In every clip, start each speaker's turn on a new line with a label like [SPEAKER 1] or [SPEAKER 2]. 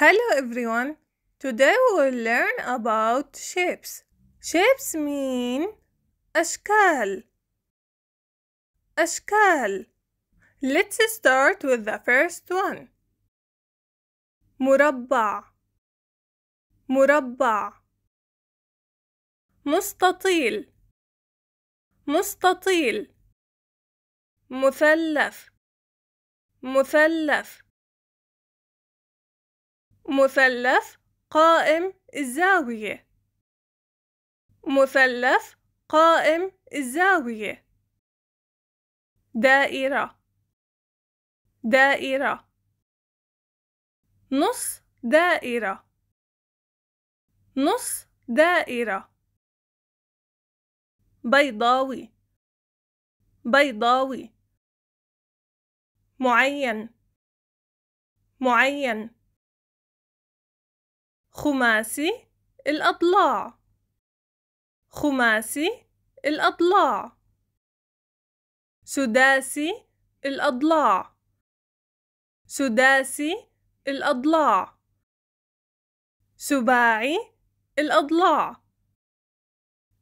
[SPEAKER 1] Hello everyone. Today we will learn about shapes. Shapes mean أشكال. أشكال. Let's start with the first one. مربع مربع مستطيل مستطيل مثلث مثلث مثلث قائم الزاوية مثلث قائم الزاوية دائرة دائرة نص دائرة نص دائرة بيضاوي بيضاوي معين معين خماسي الأضلاع خماسي الأضلاع سداسي الأضلاع سداسي الأضلاع سباعي الأضلاع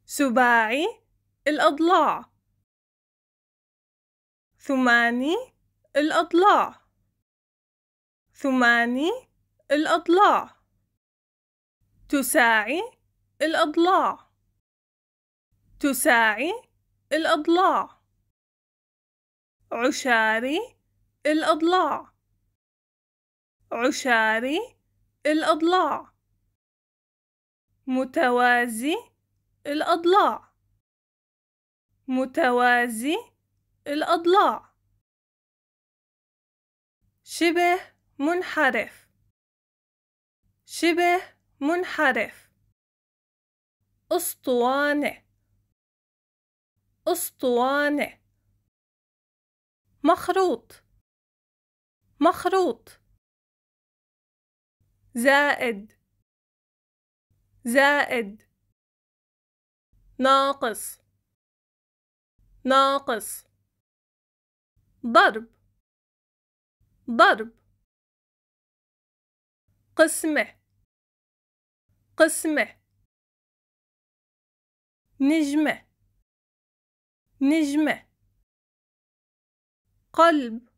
[SPEAKER 1] سباعي الأضلاع ثماني الأضلاع ثماني الأضلاع تساعي الأضلاع تساعي الأضلاع عشاري الأضلاع عشاري الأضلاع متوازي الأضلاع متوازي الأضلاع شبه منحرف شبه منحرف أسطوانة أسطوانة مخروط مخروط زائد زائد ناقص ناقص ضرب ضرب قسمه قسمه نجمه نجمه قلب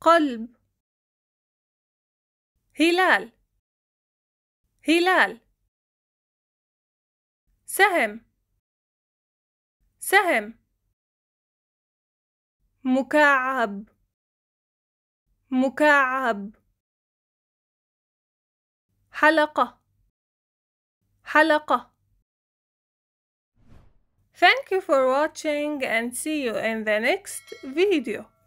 [SPEAKER 1] قلب هلال هلال سهم سهم مكعب مكعب حلقة حلقة Thank you for watching and see you in the next video.